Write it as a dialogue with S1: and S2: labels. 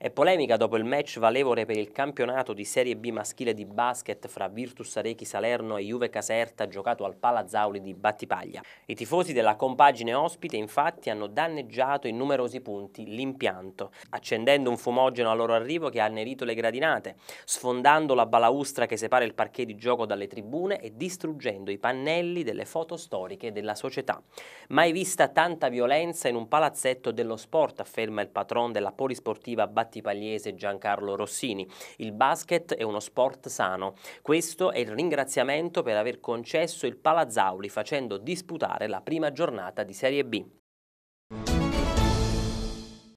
S1: È polemica dopo il match valevole per il campionato di Serie B maschile di basket fra Virtus Arechi Salerno e Juve Caserta giocato al Palazzauri di Battipaglia. I tifosi della compagine ospite infatti hanno danneggiato in numerosi punti l'impianto, accendendo un fumogeno al loro arrivo che ha annerito le gradinate, sfondando la balaustra che separa il parquet di gioco dalle tribune e distruggendo i pannelli delle foto storiche della società. Mai vista tanta violenza in un palazzetto dello sport, afferma il patron della polisportiva Battipaglia Gatti Pagliese e Giancarlo Rossini. Il basket è uno sport sano. Questo è il ringraziamento per aver concesso il Palazzauli facendo disputare la prima giornata di Serie B.